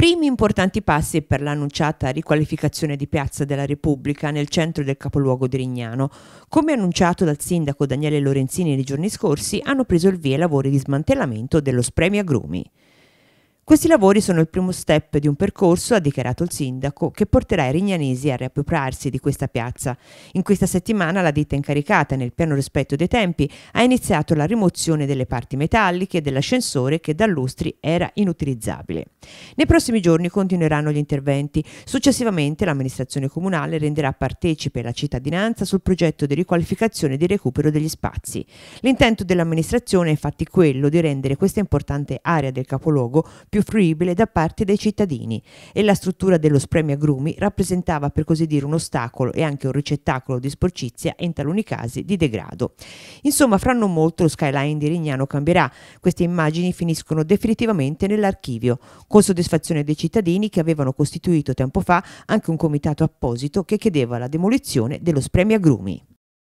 primi importanti passi per l'annunciata riqualificazione di Piazza della Repubblica nel centro del capoluogo di Rignano. Come annunciato dal sindaco Daniele Lorenzini nei giorni scorsi, hanno preso il via i lavori di smantellamento dello Spremi Agrumi. Questi lavori sono il primo step di un percorso, ha dichiarato il sindaco, che porterà i rignanesi a riappropriarsi di questa piazza. In questa settimana la ditta incaricata, nel pieno rispetto dei tempi, ha iniziato la rimozione delle parti metalliche dell'ascensore che da lustri era inutilizzabile. Nei prossimi giorni continueranno gli interventi. Successivamente l'amministrazione comunale renderà partecipe la cittadinanza sul progetto di riqualificazione e di recupero degli spazi. L'intento dell'amministrazione è infatti quello di rendere questa importante area del capoluogo più più fruibile da parte dei cittadini e la struttura dello spremi agrumi rappresentava per così dire un ostacolo e anche un ricettacolo di sporcizia e in taluni casi di degrado. Insomma, fra non molto lo skyline di Rignano cambierà. Queste immagini finiscono definitivamente nell'archivio, con soddisfazione dei cittadini che avevano costituito tempo fa anche un comitato apposito che chiedeva la demolizione dello spremi agrumi.